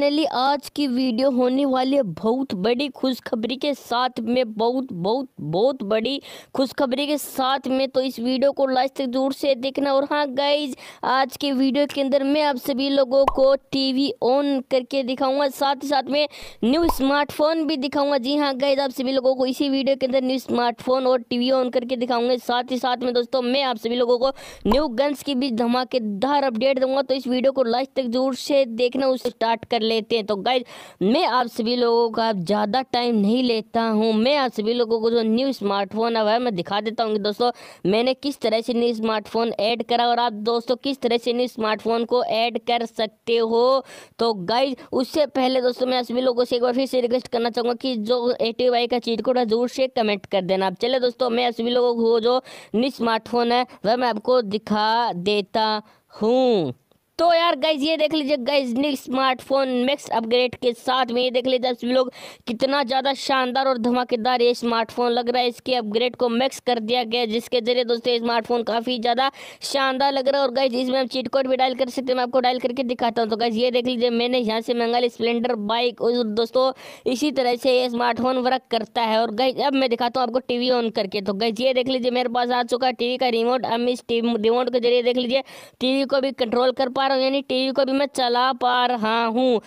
definitely आज की video होने वाली है बहुत बड़ी खुशखबरी के साथ में बहुत बहुत बहुत बड़ी खुशखबरी के साथ में तो इस वीडियो को लास्ट तक दूर से देखना और हाँ गाइज आज के वीडियो के अंदर मैं आप सभी लोगों को टीवी ऑन करके दिखाऊंगा साथ ही साथ में न्यू स्मार्टफोन भी दिखाऊंगा जी हाँ गाइज आप सभी लोगों को इसी वीडियो के अंदर न्यू स्मार्टफोन और टीवी ऑन करके दिखाऊंगे साथ ही साथ में दोस्तों मैं आप सभी लोगों को न्यू गन्स की भी धमाकेदार अपडेट दूंगा तो इस वीडियो को लास्ट तक जोर से देखना उसे स्टार्ट कर लेते हैं तो गाइज मैं आप सभी लोगों का ज़्यादा टाइम नहीं लेता हूँ मैं आप सभी लोगों को जो न्यू स्मार्टफोन है वह मैं दिखा देता हूँ कि दोस्तों मैंने किस तरह से न्यू स्मार्टफोन ऐड करा और आप दोस्तों किस तरह से न्यू स्मार्टफोन को ऐड कर सकते हो तो गाइज उससे पहले दोस्तों मैं आप सभी लोगों से एक बार फिर से रिक्वेस्ट करना चाहूँगा कि जो ए का चीट कोड है जरूर से कमेंट कर देना आप चले दोस्तों मैं आप सभी लोगों को जो न्यू स्मार्टफोन है वह मैं आपको दिखा देता हूँ तो यार गाइज ये देख लीजिए गाइज ने स्मार्टफोन मैक्स अपग्रेड के साथ में ये देख लीजिए आप लोग कितना ज़्यादा शानदार और धमाकेदार ये स्मार्टफोन लग रहा है इसके अपग्रेड को मैक्स कर दिया गया जिसके जरिए दोस्तों स्मार्टफोन काफ़ी ज़्यादा शानदार लग रहा है और गाइज इसमें हम चीट कोड भी डायल कर सकते हैं मैं आपको डायल करके दिखाता हूँ तो गाइज ये देख लीजिए मैंने यहाँ से मंगा ली स्प्लेंडर बाइक और दोस्तों इसी तरह से ये स्मार्टफोन वर्क करता है और गाइज अब मैं दिखाता हूँ आपको टी ऑन करके तो गाइज ये देख लीजिए मेरे पास आ चुका है टीवी का रिमोट हम इस रिमोट के जरिए देख लीजिए टी को भी कंट्रोल कर पा रहा हूँ यानी टीवी को भी मैं चला पा रहा हूँ